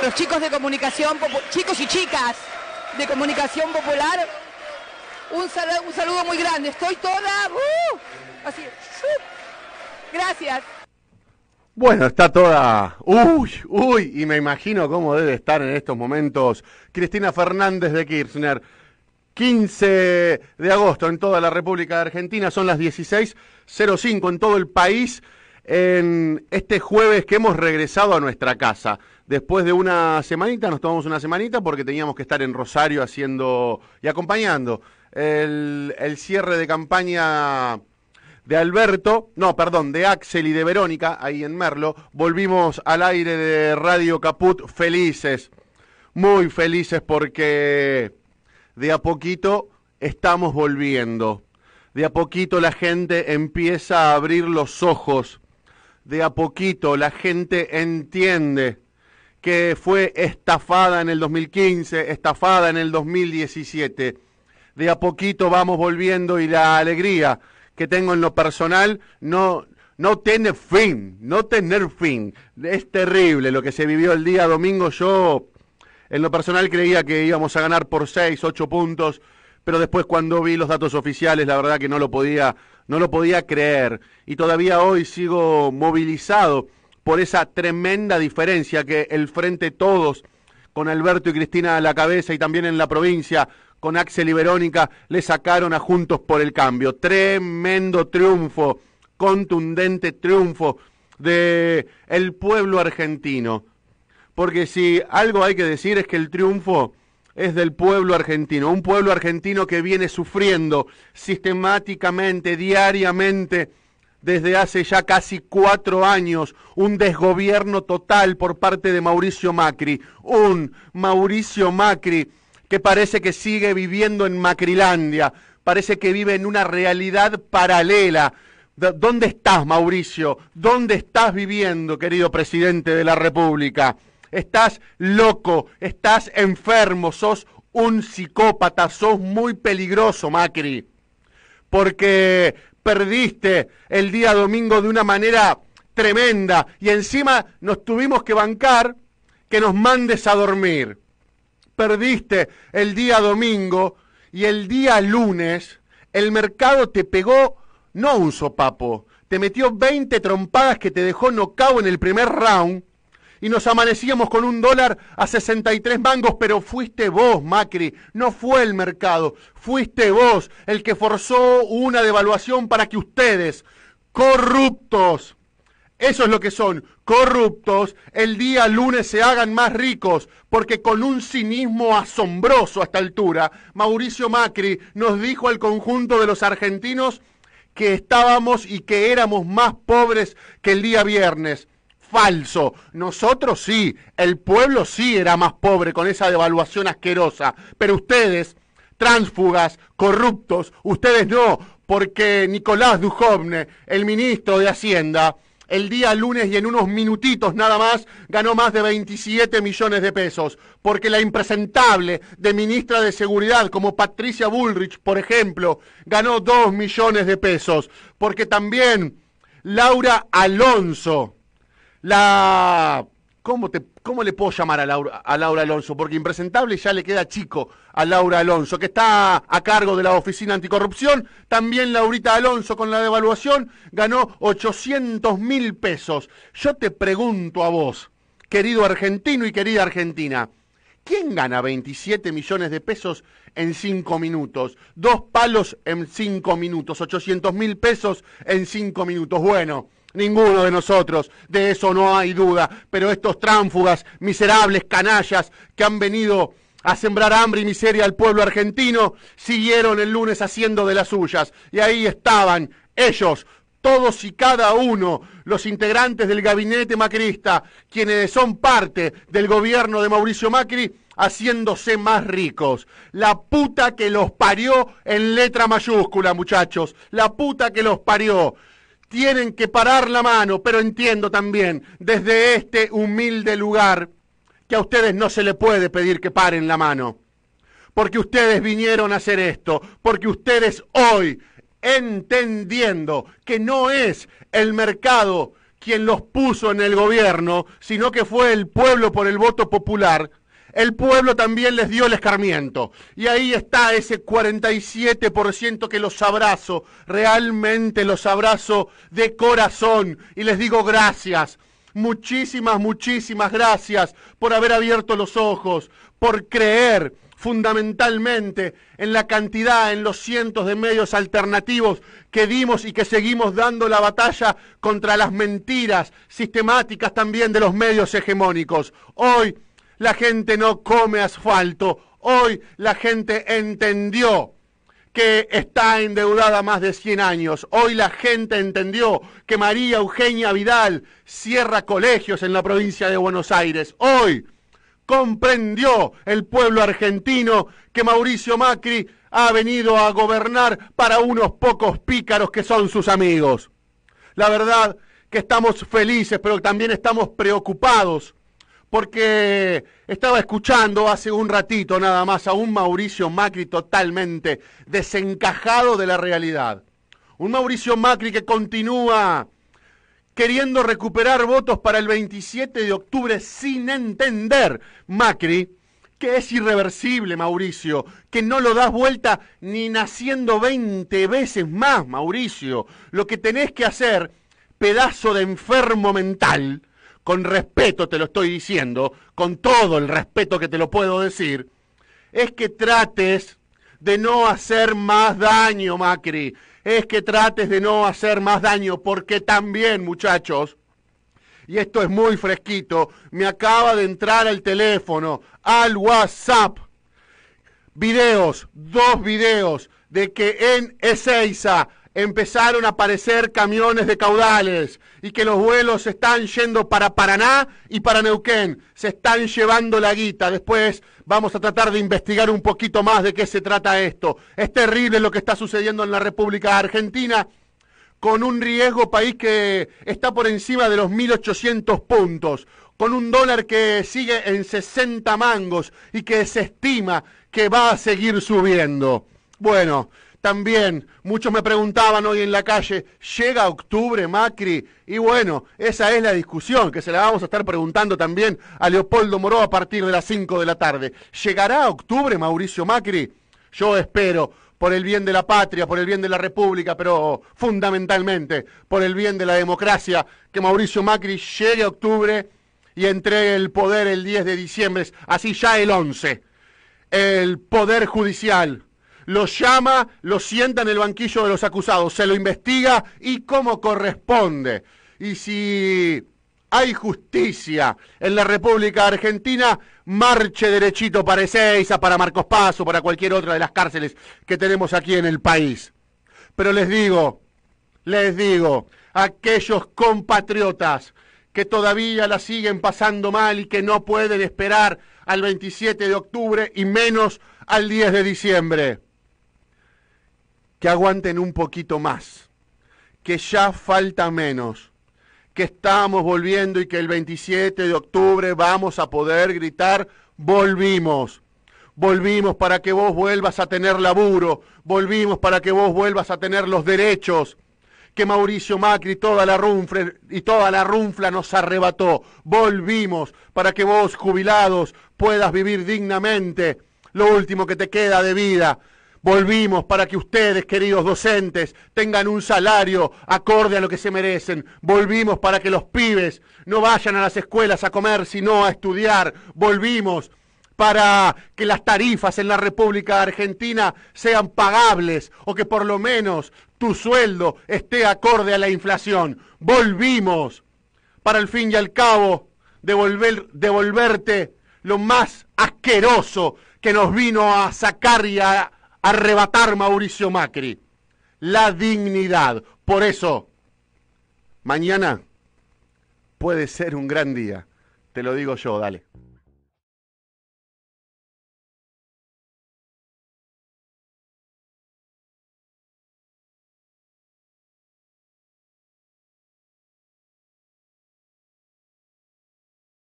Los chicos de comunicación, chicos y chicas de comunicación popular, un saludo, muy grande. Estoy toda... Uh, así. Uh, gracias. Bueno, está toda. Uy, uy, y me imagino cómo debe estar en estos momentos Cristina Fernández de Kirchner. 15 de agosto en toda la República de Argentina, son las 16.05 en todo el país, en este jueves que hemos regresado a nuestra casa. Después de una semanita, nos tomamos una semanita porque teníamos que estar en Rosario haciendo y acompañando el, cierre de campaña de Alberto, no, perdón, de Axel y de Verónica, ahí en Merlo. Volvimos al aire de Radio Caput felices, muy felices porque de a poquito estamos volviendo. De a poquito la gente empieza a abrir los ojos. De a poquito la gente entiende que fue estafada en el 2015, estafada en el 2017. De a poquito vamos volviendo y la alegría que tengo en lo personal no, no tiene fin, no tener fin. Es terrible lo que se vivió el día domingo. Yo en lo personal creía que íbamos a ganar por 6, 8 puntos, pero después cuando vi los datos oficiales, la verdad que no lo podía, no lo podía creer. Y todavía hoy sigo movilizado por esa tremenda diferencia que el Frente Todos, con Alberto y Cristina a la cabeza y también en la provincia, con Axel y Verónica, le sacaron a Juntos por el Cambio. Tremendo triunfo, contundente triunfo de el pueblo argentino. Porque si algo hay que decir es que el triunfo es del pueblo argentino, un pueblo argentino que viene sufriendo sistemáticamente, diariamente, desde hace ya casi cuatro años un desgobierno total por parte de Mauricio Macri. Un Mauricio Macri que parece que sigue viviendo en Macrilandia, parece que vive en una realidad paralela. ¿Dónde estás, Mauricio? ¿Dónde estás viviendo, querido presidente de la República? Estás loco, estás enfermo, sos un psicópata, sos muy peligroso, Macri. Porque perdiste el día domingo de una manera tremenda y encima nos tuvimos que bancar que nos mandes a dormir. Perdiste el día domingo y el día lunes el mercado te pegó no un sopapo, te metió 20 trompadas que te dejó nocao en el primer round y nos amanecíamos con un dólar a 63 mangos, pero fuiste vos, Macri, no fue el mercado, fuiste vos el que forzó una devaluación para que ustedes, corruptos, eso es lo que son, corruptos, el día lunes se hagan más ricos, porque con un cinismo asombroso a esta altura, Mauricio Macri nos dijo al conjunto de los argentinos que estábamos y que éramos más pobres que el día viernes falso. Nosotros sí, el pueblo sí era más pobre con esa devaluación asquerosa, pero ustedes, tránsfugas, corruptos, ustedes no, porque Nicolás Dujovne, el ministro de Hacienda, el día lunes y en unos minutitos nada más ganó más de 27 millones de pesos, porque la impresentable de ministra de Seguridad como Patricia Bullrich, por ejemplo, ganó 2 millones de pesos, porque también Laura Alonso, la. ¿Cómo, te, ¿Cómo le puedo llamar a Laura, a Laura Alonso? Porque impresentable ya le queda chico a Laura Alonso, que está a cargo de la Oficina Anticorrupción. También Laurita Alonso con la devaluación ganó 800 mil pesos. Yo te pregunto a vos, querido argentino y querida argentina, ¿quién gana 27 millones de pesos en 5 minutos? Dos palos en 5 minutos, ochocientos mil pesos en 5 minutos. Bueno ninguno de nosotros, de eso no hay duda, pero estos tránfugas, miserables canallas que han venido a sembrar hambre y miseria al pueblo argentino, siguieron el lunes haciendo de las suyas. Y ahí estaban ellos, todos y cada uno, los integrantes del gabinete macrista, quienes son parte del gobierno de Mauricio Macri, haciéndose más ricos. La puta que los parió en letra mayúscula, muchachos. La puta que los parió tienen que parar la mano, pero entiendo también desde este humilde lugar que a ustedes no se les puede pedir que paren la mano, porque ustedes vinieron a hacer esto, porque ustedes hoy, entendiendo que no es el mercado quien los puso en el gobierno, sino que fue el pueblo por el voto popular, el pueblo también les dio el escarmiento. Y ahí está ese 47% que los abrazo, realmente los abrazo de corazón y les digo gracias. Muchísimas, muchísimas gracias por haber abierto los ojos, por creer fundamentalmente en la cantidad, en los cientos de medios alternativos que dimos y que seguimos dando la batalla contra las mentiras sistemáticas también de los medios hegemónicos. Hoy la gente no come asfalto. Hoy la gente entendió que está endeudada más de 100 años. Hoy la gente entendió que María Eugenia Vidal cierra colegios en la provincia de Buenos Aires. Hoy comprendió el pueblo argentino que Mauricio Macri ha venido a gobernar para unos pocos pícaros que son sus amigos. La verdad que estamos felices, pero también estamos preocupados porque estaba escuchando hace un ratito nada más a un Mauricio Macri totalmente desencajado de la realidad. Un Mauricio Macri que continúa queriendo recuperar votos para el 27 de octubre sin entender, Macri, que es irreversible, Mauricio, que no lo das vuelta ni naciendo 20 veces más, Mauricio. Lo que tenés que hacer, pedazo de enfermo mental, con respeto te lo estoy diciendo, con todo el respeto que te lo puedo decir, es que trates de no hacer más daño, Macri. Es que trates de no hacer más daño, porque también, muchachos, y esto es muy fresquito, me acaba de entrar el teléfono, al WhatsApp, videos, dos videos de que en Ezeiza empezaron a aparecer camiones de caudales y que los vuelos están yendo para Paraná y para Neuquén. Se están llevando la guita. Después vamos a tratar de investigar un poquito más de qué se trata esto. Es terrible lo que está sucediendo en la República Argentina con un riesgo país que está por encima de los 1.800 puntos, con un dólar que sigue en 60 mangos y que se estima que va a seguir subiendo. Bueno, también. Muchos me preguntaban hoy en la calle, ¿llega octubre Macri? Y bueno, esa es la discusión que se la vamos a estar preguntando también a Leopoldo Moró a partir de las 5 de la tarde. ¿Llegará octubre Mauricio Macri? Yo espero, por el bien de la patria, por el bien de la República, pero fundamentalmente por el bien de la democracia, que Mauricio Macri llegue a octubre y entregue el poder el 10 de diciembre, así ya el 11. El poder judicial, lo llama, lo sienta en el banquillo de los acusados, se lo investiga y como corresponde. Y si hay justicia en la República Argentina, marche derechito para Ezeiza, para Marcos Paz o para cualquier otra de las cárceles que tenemos aquí en el país. Pero les digo, les digo, aquellos compatriotas que todavía la siguen pasando mal y que no pueden esperar al 27 de octubre y menos al 10 de diciembre que aguanten un poquito más, que ya falta menos, que estamos volviendo y que el 27 de octubre vamos a poder gritar, volvimos. Volvimos para que vos vuelvas a tener laburo, volvimos para que vos vuelvas a tener los derechos que Mauricio Macri toda la y toda la runfla nos arrebató. Volvimos para que vos, jubilados, puedas vivir dignamente lo último que te queda de vida. Volvimos para que ustedes, queridos docentes, tengan un salario acorde a lo que se merecen. Volvimos para que los pibes no vayan a las escuelas a comer, sino a estudiar. Volvimos para que las tarifas en la República Argentina sean pagables o que por lo menos tu sueldo esté acorde a la inflación. Volvimos para el fin y al cabo devolver, devolverte lo más asqueroso que nos vino a sacar y a arrebatar Mauricio Macri la dignidad. Por eso, mañana puede ser un gran día. Te lo digo yo, dale.